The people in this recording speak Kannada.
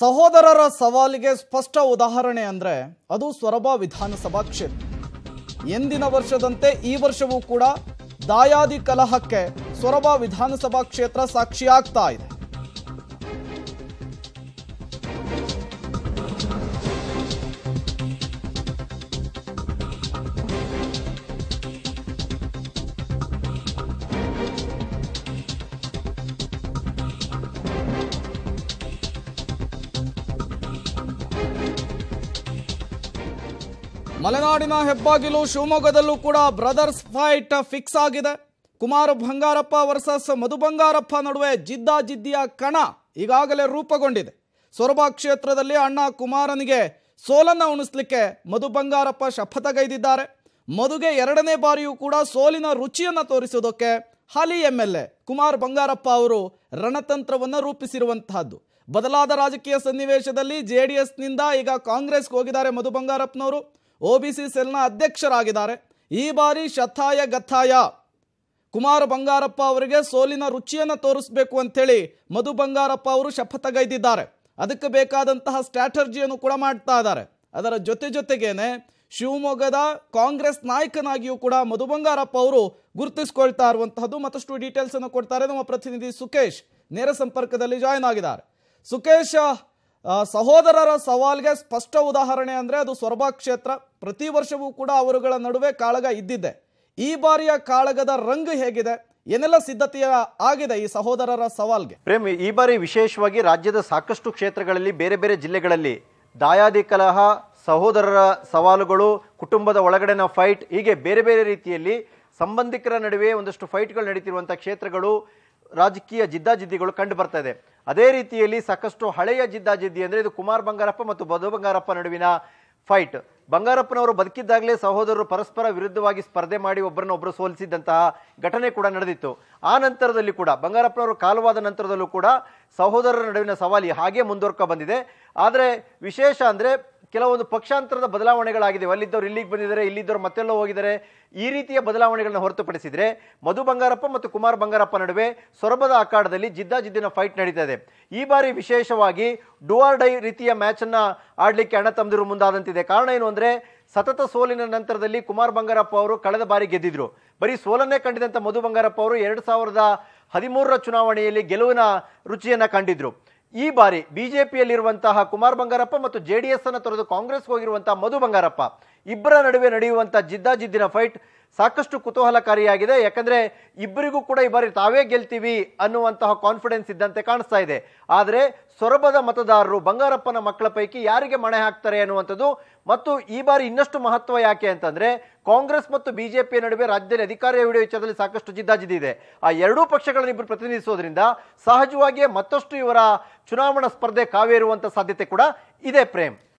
ಸಹೋದರರ ಸವಾಲಿಗೆ ಸ್ಪಷ್ಟ ಉದಾಹರಣೆ ಅಂದರೆ ಅದು ಸೊರಬ ವಿಧಾನಸಭಾ ಕ್ಷೇತ್ರ ಎಂದಿನ ವರ್ಷದಂತೆ ಈ ವರ್ಷವೂ ಕೂಡ ದಾಯಾದಿ ಕಲಹಕ್ಕೆ ಸೊರಬ ವಿಧಾನಸಭಾ ಕ್ಷೇತ್ರ ಸಾಕ್ಷಿಯಾಗ್ತಾ ಇದೆ ಮಲೆನಾಡಿನ ಹೆಬ್ಬಾಗಿಲು ಶಿವಮೊಗ್ಗದಲ್ಲೂ ಕೂಡ ಬ್ರದರ್ಸ್ ಫೈಟ್ ಫಿಕ್ಸ್ ಆಗಿದೆ ಕುಮಾರ್ ಬಂಗಾರಪ್ಪ ವರ್ಸಸ್ ಮಧು ಬಂಗಾರಪ್ಪ ನಡುವೆ ಜಿದ್ದಾಜಿದ್ದಿಯ ಕಣ ಈಗಾಗಲೇ ರೂಪುಗೊಂಡಿದೆ ಸೊರಬ ಕ್ಷೇತ್ರದಲ್ಲಿ ಅಣ್ಣ ಕುಮಾರನಿಗೆ ಸೋಲನ್ನು ಉಣಿಸ್ಲಿಕ್ಕೆ ಮಧು ಬಂಗಾರಪ್ಪ ಶಪಥಗೈದಿದ್ದಾರೆ ಮಧುಗೆ ಎರಡನೇ ಬಾರಿಯೂ ಕೂಡ ಸೋಲಿನ ರುಚಿಯನ್ನು ತೋರಿಸುವುದಕ್ಕೆ ಹಾಲಿ M L A Kumar Bangarappa ಅವರು ರಣತಂತ್ರವನ್ನು ರೂಪಿಸಿರುವಂತಹದ್ದು ಬದಲಾದ ರಾಜಕೀಯ ಸನ್ನಿವೇಶದಲ್ಲಿ ಜೆ ಡಿ ಎಸ್ನಿಂದ ಈಗ ಕಾಂಗ್ರೆಸ್ಗೆ ಹೋಗಿದ್ದಾರೆ ಮಧು ಬಂಗಾರಪ್ಪನವರು ಒ ಬಿ ಸಿ ಸೆಲ್ನ ಅಧ್ಯಕ್ಷರಾಗಿದ್ದಾರೆ ಈ ಬಾರಿ ಶಥಾಯ ಗಥಾಯ ಕುಮಾರ್ ಬಂಗಾರಪ್ಪ ಅವರಿಗೆ ಸೋಲಿನ ರುಚಿಯನ್ನು ತೋರಿಸಬೇಕು ಅಂಥೇಳಿ ಮಧು ಬಂಗಾರಪ್ಪ ಅವರು ಶಪಥಗೈದಿದ್ದಾರೆ ಅದಕ್ಕೆ ಬೇಕಾದಂತಹ ಸ್ಟ್ರಾಟರ್ಜಿಯನ್ನು ಕೂಡ ಮಾಡ್ತಾ ಇದ್ದಾರೆ ಅದರ ಜೊತೆ ಜೊತೆಗೇನೆ ಶಿವಮೊಗ್ಗದ ಕಾಂಗ್ರೆಸ್ ನಾಯಕನಾಗಿಯೂ ಕೂಡ ಮಧು ಬಂಗಾರಪ್ಪ ಅವರು ಗುರುತಿಸ್ಕೊಳ್ತಾ ಇರುವಂತಹದ್ದು ಮತ್ತಷ್ಟು ಡೀಟೇಲ್ಸ್ ಅನ್ನು ಕೊಡ್ತಾರೆ ನಮ್ಮ ಪ್ರತಿನಿಧಿ ಸುಖೇಶ್ ನೇರ ಸಂಪರ್ಕದಲ್ಲಿ ಜಾಯ್ನ್ ಆಗಿದ್ದಾರೆ ಸುಖೇಶ್ ಸಹೋದರರ ಸವಾಲ್ಗೆ ಸ್ಪಷ್ಟ ಉದಾಹರಣೆ ಅಂದರೆ ಅದು ಸೊರಬ ಕ್ಷೇತ್ರ ಪ್ರತಿ ವರ್ಷವೂ ಕೂಡ ಅವರುಗಳ ನಡುವೆ ಕಾಳಗ ಇದ್ದಿದ್ದೆ ಈ ಬಾರಿಯ ಕಾಳಗದ ರಂಗ್ ಹೇಗಿದೆ ಏನೆಲ್ಲ ಸಿದ್ಧತೆಯ ಆಗಿದೆ ಈ ಸಹೋದರರ ಸವಾಲ್ಗೆ ಪ್ರೇಮ್ ಈ ಬಾರಿ ವಿಶೇಷವಾಗಿ ರಾಜ್ಯದ ಸಾಕಷ್ಟು ಕ್ಷೇತ್ರಗಳಲ್ಲಿ ಬೇರೆ ಬೇರೆ ಜಿಲ್ಲೆಗಳಲ್ಲಿ ದಾಯಾದಿ ಕಲಹ ಸಹೋದರರ ಸವಾಲುಗಳು ಕುಟುಂಬದ ಒಳಗಡೆನ ಫೈಟ್ ಹೀಗೆ ಬೇರೆ ಬೇರೆ ರೀತಿಯಲ್ಲಿ ಸಂಬಂಧಿಕರ ನಡುವೆ ಒಂದಷ್ಟು ಫೈಟ್ಗಳು ನಡೀತಿರುವಂಥ ಕ್ಷೇತ್ರಗಳು ರಾಜಕೀಯ ಜಿದ್ದಾಜಿದ್ದಿಗಳು ಕಂಡು ಬರ್ತಾ ಇದೆ ಅದೇ ರೀತಿಯಲ್ಲಿ ಸಾಕಷ್ಟು ಹಳೆಯ ಜಿದ್ದಾಜಿದ್ದಿ ಅಂದರೆ ಇದು ಕುಮಾರ್ ಬಂಗಾರಪ್ಪ ಮತ್ತು ಬದು ಬಂಗಾರಪ್ಪ ನಡುವಿನ ಫೈಟ್ ಬಂಗಾರಪ್ಪನವರು ಬದುಕಿದ್ದಾಗಲೇ ಸಹೋದರರು ಪರಸ್ಪರ ವಿರುದ್ಧವಾಗಿ ಸ್ಪರ್ಧೆ ಮಾಡಿ ಒಬ್ಬರನ್ನೊಬ್ಬರು ಸೋಲಿಸಿದ್ದಂತಹ ಘಟನೆ ಕೂಡ ನಡೆದಿತ್ತು ಆ ನಂತರದಲ್ಲಿ ಕೂಡ ಬಂಗಾರಪ್ಪನವರು ಕಾಲವಾದ ನಂತರದಲ್ಲೂ ಕೂಡ ಸಹೋದರರ ನಡುವಿನ ಸವಾಲಿ ಹಾಗೆ ಮುಂದುವರ್ಕ ಬಂದಿದೆ ಆದರೆ ವಿಶೇಷ ಅಂದರೆ ಕೆಲವೊಂದು ಪಕ್ಷಾಂತರದ ಬದಲಾವಣೆಗಳಾಗಿದ್ದಾವೆ ಅಲ್ಲಿದ್ದವರು ಇಲ್ಲಿಗೆ ಬಂದಿದ್ದಾರೆ ಇಲ್ಲಿದ್ದವರು ಮತ್ತೆಲ್ಲೋ ಹೋಗಿದ್ದಾರೆ ಈ ರೀತಿಯ ಬದಲಾವಣೆಗಳನ್ನು ಹೊರತುಪಡಿಸಿದರೆ ಮಧು ಬಂಗಾರಪ್ಪ ಮತ್ತು ಕುಮಾರ್ ಬಂಗಾರಪ್ಪ ನಡುವೆ ಸೊರಬದ ಅಖಾಡದಲ್ಲಿ ಜಿದ್ದಾಜಿದ್ದಿನ ಫೈಟ್ ನಡೀತಾ ಇದೆ ಈ ಬಾರಿ ವಿಶೇಷವಾಗಿ ಡುವಾರ್ ಡೈ ರೀತಿಯ ಮ್ಯಾಚನ್ನು ಆಡಲಿಕ್ಕೆ ಹಣ ತಂದಿರು ಮುಂದಾದಂತಿದೆ ಕಾರಣ ಏನು ಅಂದರೆ ಸತತ ಸೋಲಿನ ನಂತರದಲ್ಲಿ ಕುಮಾರ್ ಬಂಗಾರಪ್ಪ ಅವರು ಕಳೆದ ಬಾರಿ ಗೆದ್ದಿದ್ರು ಬರೀ ಸೋಲನ್ನೇ ಕಂಡಿದಂಥ ಮಧು ಬಂಗಾರಪ್ಪ ಅವರು ಎರಡು ಸಾವಿರದ ಹದಿಮೂರರ ಚುನಾವಣೆಯಲ್ಲಿ ಗೆಲುವಿನ ರುಚಿಯನ್ನು ಕಂಡಿದ್ರು ಈ ಬಾರಿ ಬಿಜೆಪಿಯಲ್ಲಿರುವಂತಹ ಕುಮಾರ್ ಬಂಗಾರಪ್ಪ ಮತ್ತು ಜೆ ಡಿ ಎಸ್ ಅನ್ನು ತೊರೆದು ಕಾಂಗ್ರೆಸ್ಗೆ ಹೋಗಿರುವಂತಹ ಮಧು ಬಂಗಾರಪ್ಪ ಇಬ್ಬರ ನಡುವೆ ನಡೆಯುವಂತಹ ಜಿದ್ದಾಜಿದ್ದಿನ ಫೈಟ್ ಸಾಕಷ್ಟು ಕುತೂಹಲಕಾರಿಯಾಗಿದೆ ಯಾಕಂದರೆ ಇಬ್ಬರಿಗೂ ಕೂಡ ಈ ಬಾರಿ ತಾವೇ ಗೆಲ್ತೀವಿ ಅನ್ನುವಂತಹ ಕಾನ್ಫಿಡೆನ್ಸ್ ಇದ್ದಂತೆ ಕಾಣಿಸ್ತಾ ಇದೆ ಆದರೆ ಸೊರಬದ ಮತದಾರರು ಬಂಗಾರಪ್ಪನ ಮಕ್ಕಳ ಪೈಕಿ ಯಾರಿಗೆ ಮಣೆ ಹಾಕ್ತಾರೆ ಅನ್ನುವಂಥದ್ದು ಮತ್ತು ಈ ಬಾರಿ ಇನ್ನಷ್ಟು ಮಹತ್ವ ಯಾಕೆ ಅಂತಂದರೆ ಕಾಂಗ್ರೆಸ್ ಮತ್ತು ಬಿಜೆಪಿಯ ನಡುವೆ ರಾಜ್ಯದಲ್ಲಿ ಅಧಿಕಾರ ಹಿಡಿಯುವ ವಿಚಾರದಲ್ಲಿ ಸಾಕಷ್ಟು ಜಿದ್ದಾಜಿದ್ದಿದೆ ಆ ಎರಡೂ ಪಕ್ಷಗಳನ್ನು ಇಬ್ಬರು ಪ್ರತಿನಿಧಿಸೋದ್ರಿಂದ ಸಹಜವಾಗಿಯೇ ಮತ್ತಷ್ಟು ಇವರ ಚುನಾವಣಾ ಸ್ಪರ್ಧೆ ಕಾವೇರುವಂಥ ಸಾಧ್ಯತೆ ಕೂಡ ಇದೆ ಪ್ರೇಮ್